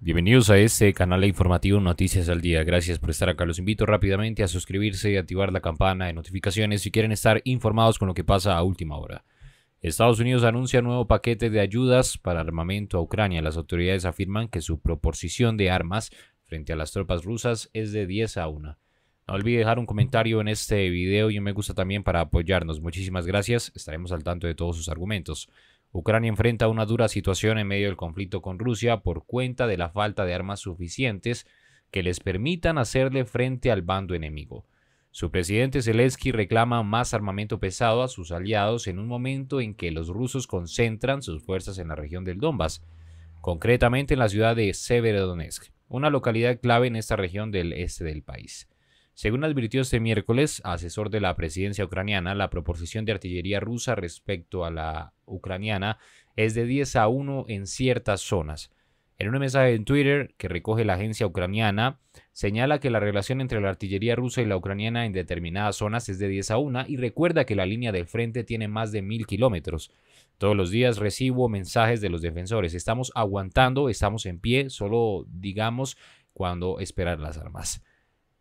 Bienvenidos a este canal informativo Noticias al Día. Gracias por estar acá. Los invito rápidamente a suscribirse y activar la campana de notificaciones si quieren estar informados con lo que pasa a última hora. Estados Unidos anuncia nuevo paquete de ayudas para armamento a Ucrania. Las autoridades afirman que su proporción de armas frente a las tropas rusas es de 10 a 1. No olvide dejar un comentario en este video y un me gusta también para apoyarnos. Muchísimas gracias. Estaremos al tanto de todos sus argumentos. Ucrania enfrenta una dura situación en medio del conflicto con Rusia por cuenta de la falta de armas suficientes que les permitan hacerle frente al bando enemigo. Su presidente Zelensky reclama más armamento pesado a sus aliados en un momento en que los rusos concentran sus fuerzas en la región del Donbass, concretamente en la ciudad de Severodonetsk, una localidad clave en esta región del este del país. Según advirtió este miércoles, asesor de la presidencia ucraniana, la proporción de artillería rusa respecto a la ucraniana es de 10 a 1 en ciertas zonas. En un mensaje en Twitter que recoge la agencia ucraniana, señala que la relación entre la artillería rusa y la ucraniana en determinadas zonas es de 10 a 1 y recuerda que la línea del frente tiene más de 1.000 kilómetros. Todos los días recibo mensajes de los defensores. Estamos aguantando, estamos en pie, solo digamos cuando esperar las armas.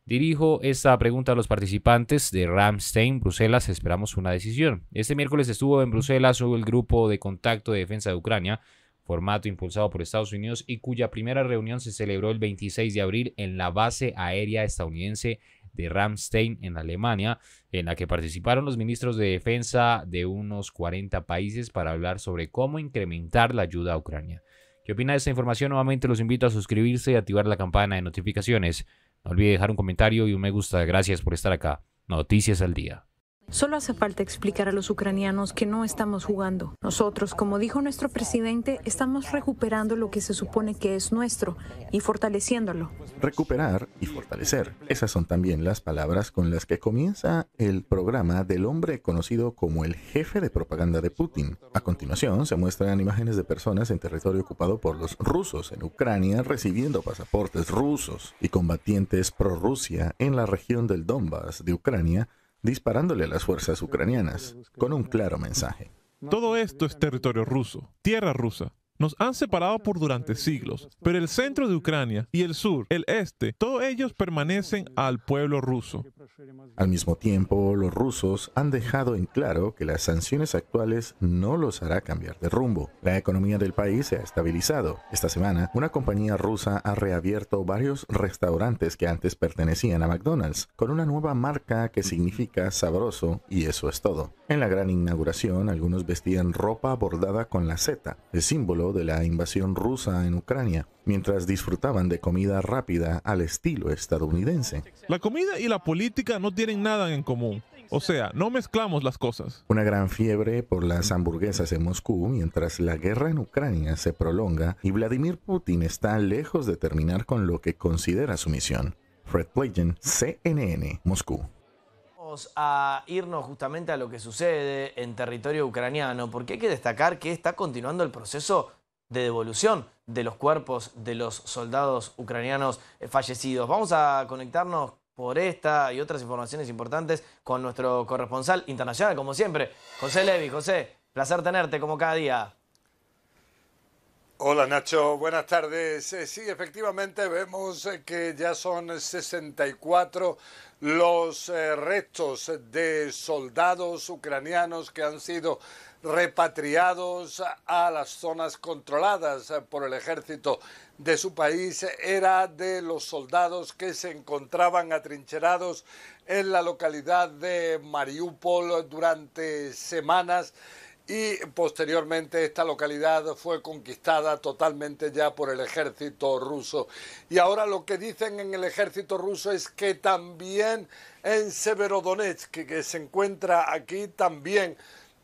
Dirijo esta pregunta a los participantes de Ramstein, Bruselas. Esperamos una decisión. Este miércoles estuvo en Bruselas el grupo de contacto de defensa de Ucrania, formato impulsado por Estados Unidos y cuya primera reunión se celebró el 26 de abril en la base aérea estadounidense de Ramstein en Alemania, en la que participaron los ministros de defensa de unos 40 países para hablar sobre cómo incrementar la ayuda a Ucrania. ¿Qué opina de esta información? Nuevamente los invito a suscribirse y activar la campana de notificaciones. No olvide dejar un comentario y un me gusta. Gracias por estar acá. Noticias al día. Solo hace falta explicar a los ucranianos que no estamos jugando. Nosotros, como dijo nuestro presidente, estamos recuperando lo que se supone que es nuestro y fortaleciéndolo. Recuperar y fortalecer. Esas son también las palabras con las que comienza el programa del hombre conocido como el jefe de propaganda de Putin. A continuación se muestran imágenes de personas en territorio ocupado por los rusos en Ucrania recibiendo pasaportes rusos y combatientes pro Rusia en la región del Donbass de Ucrania disparándole a las fuerzas ucranianas con un claro mensaje. Todo esto es territorio ruso, tierra rusa nos han separado por durante siglos, pero el centro de Ucrania y el sur, el este, todos ellos permanecen al pueblo ruso. Al mismo tiempo, los rusos han dejado en claro que las sanciones actuales no los hará cambiar de rumbo. La economía del país se ha estabilizado. Esta semana, una compañía rusa ha reabierto varios restaurantes que antes pertenecían a McDonald's, con una nueva marca que significa sabroso y eso es todo. En la gran inauguración, algunos vestían ropa bordada con la Z, el símbolo de la invasión rusa en Ucrania, mientras disfrutaban de comida rápida al estilo estadounidense. La comida y la política no tienen nada en común. O sea, no mezclamos las cosas. Una gran fiebre por las hamburguesas en Moscú mientras la guerra en Ucrania se prolonga y Vladimir Putin está lejos de terminar con lo que considera su misión. Fred Plagen, CNN, Moscú. Vamos a irnos justamente a lo que sucede en territorio ucraniano, porque hay que destacar que está continuando el proceso de devolución de los cuerpos de los soldados ucranianos eh, fallecidos. Vamos a conectarnos por esta y otras informaciones importantes con nuestro corresponsal internacional, como siempre, José Levi. José, placer tenerte como cada día. Hola Nacho, buenas tardes. Eh, sí, efectivamente vemos eh, que ya son 64 los eh, restos de soldados ucranianos que han sido repatriados a las zonas controladas por el ejército de su país era de los soldados que se encontraban atrincherados en la localidad de Mariupol durante semanas y posteriormente esta localidad fue conquistada totalmente ya por el ejército ruso. Y ahora lo que dicen en el ejército ruso es que también en Severodonetsk, que se encuentra aquí también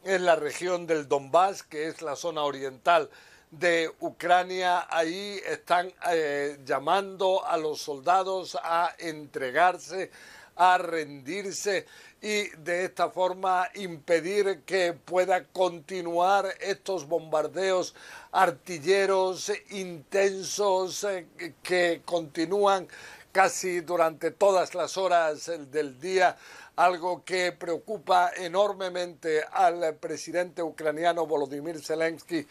en la región del Donbass, que es la zona oriental de Ucrania, ahí están eh, llamando a los soldados a entregarse a rendirse y de esta forma impedir que pueda continuar estos bombardeos artilleros intensos eh, que continúan casi durante todas las horas del día, algo que preocupa enormemente al presidente ucraniano Volodymyr Zelensky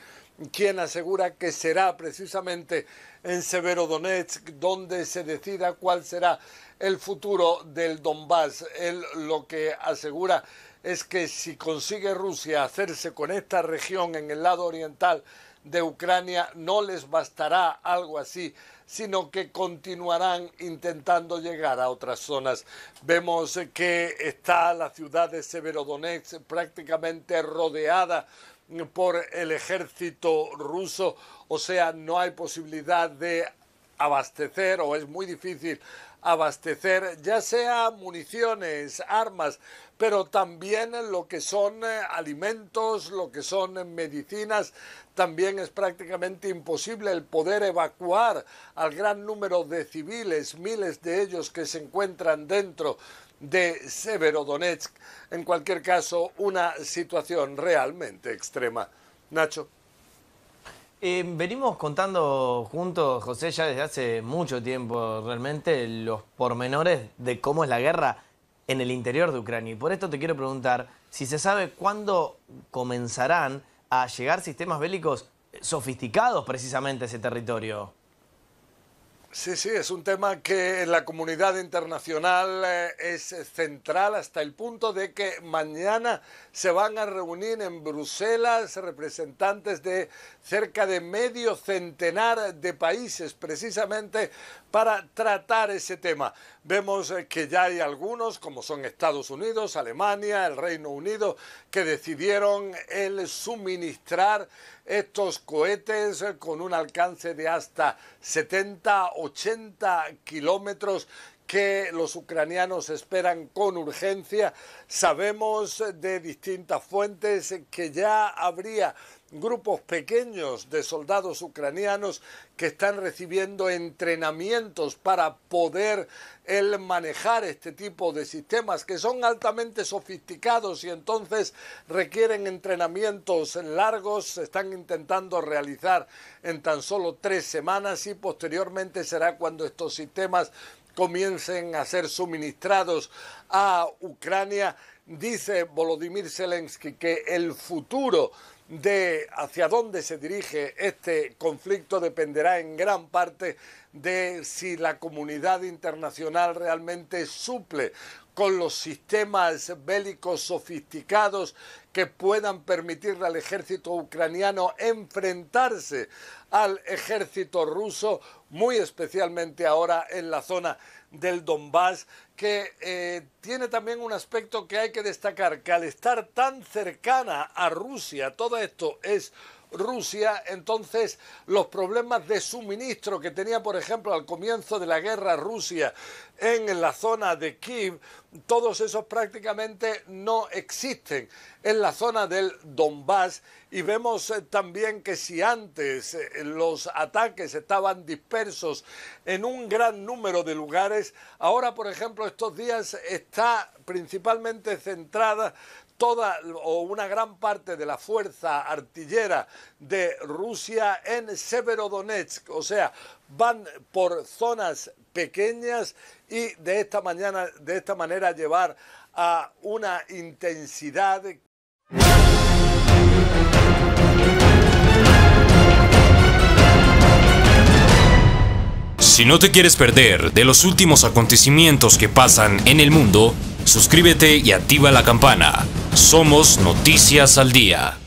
quien asegura que será precisamente en Severodonetsk donde se decida cuál será el futuro del Donbass. Él lo que asegura es que si consigue Rusia hacerse con esta región en el lado oriental de Ucrania, no les bastará algo así, sino que continuarán intentando llegar a otras zonas. Vemos que está la ciudad de Severodonetsk prácticamente rodeada por el ejército ruso, o sea, no hay posibilidad de abastecer o es muy difícil abastecer ya sea municiones, armas, pero también lo que son eh, alimentos, lo que son eh, medicinas, también es prácticamente imposible el poder evacuar al gran número de civiles, miles de ellos que se encuentran dentro de Severodonetsk. En cualquier caso, una situación realmente extrema. Nacho. Eh, venimos contando juntos, José, ya desde hace mucho tiempo realmente los pormenores de cómo es la guerra en el interior de Ucrania. Y por esto te quiero preguntar si se sabe cuándo comenzarán a llegar sistemas bélicos sofisticados precisamente a ese territorio. Sí, sí, es un tema que en la comunidad internacional eh, es central hasta el punto de que mañana se van a reunir en Bruselas representantes de cerca de medio centenar de países precisamente para tratar ese tema. Vemos eh, que ya hay algunos, como son Estados Unidos, Alemania, el Reino Unido, que decidieron el suministrar estos cohetes eh, con un alcance de hasta 70-80 kilómetros que los ucranianos esperan con urgencia. Sabemos eh, de distintas fuentes eh, que ya habría grupos pequeños de soldados ucranianos que están recibiendo entrenamientos para poder el manejar este tipo de sistemas que son altamente sofisticados y entonces requieren entrenamientos largos, se están intentando realizar en tan solo tres semanas y posteriormente será cuando estos sistemas comiencen a ser suministrados a Ucrania. Dice Volodymyr Zelensky que el futuro de hacia dónde se dirige este conflicto dependerá en gran parte de si la comunidad internacional realmente suple con los sistemas bélicos sofisticados que puedan permitirle al ejército ucraniano enfrentarse al ejército ruso, muy especialmente ahora en la zona del Donbass, que eh, tiene también un aspecto que hay que destacar, que al estar tan cercana a Rusia, todo esto es Rusia, entonces los problemas de suministro que tenía, por ejemplo, al comienzo de la guerra Rusia en la zona de Kiev, todos esos prácticamente no existen en la zona del Donbass y vemos eh, también que si antes eh, los ataques estaban dispersos en un gran número de lugares, ahora por ejemplo estos días está principalmente centrada toda o una gran parte de la fuerza artillera de Rusia en Severodonetsk, o sea, van por zonas pequeñas y de esta mañana, de esta manera llevar a una intensidad Si no te quieres perder de los últimos acontecimientos que pasan en el mundo, suscríbete y activa la campana. Somos Noticias al Día.